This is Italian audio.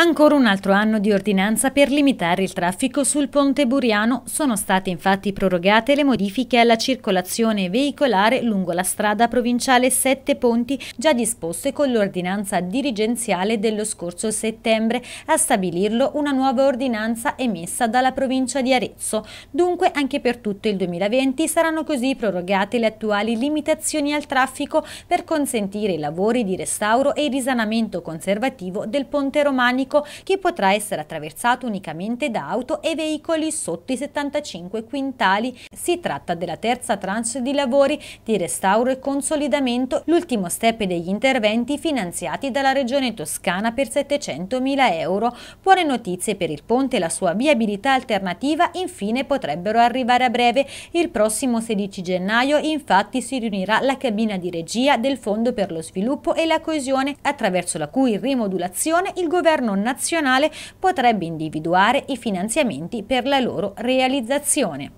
Ancora un altro anno di ordinanza per limitare il traffico sul ponte Buriano. Sono state infatti prorogate le modifiche alla circolazione veicolare lungo la strada provinciale Sette Ponti, già disposte con l'ordinanza dirigenziale dello scorso settembre. A stabilirlo una nuova ordinanza emessa dalla provincia di Arezzo. Dunque anche per tutto il 2020 saranno così prorogate le attuali limitazioni al traffico per consentire i lavori di restauro e il risanamento conservativo del ponte romanico carico che potrà essere attraversato unicamente da auto e veicoli sotto i 75 quintali. Si tratta della terza tranche di lavori di restauro e consolidamento, l'ultimo step degli interventi finanziati dalla Regione Toscana per 700 mila euro. Buone notizie per il ponte e la sua viabilità alternativa infine potrebbero arrivare a breve. Il prossimo 16 gennaio infatti si riunirà la cabina di regia del Fondo per lo sviluppo e la coesione, attraverso la cui rimodulazione il governo non nazionale potrebbe individuare i finanziamenti per la loro realizzazione.